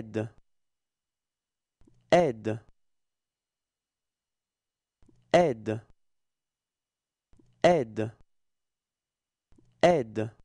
ed ed ed ed ed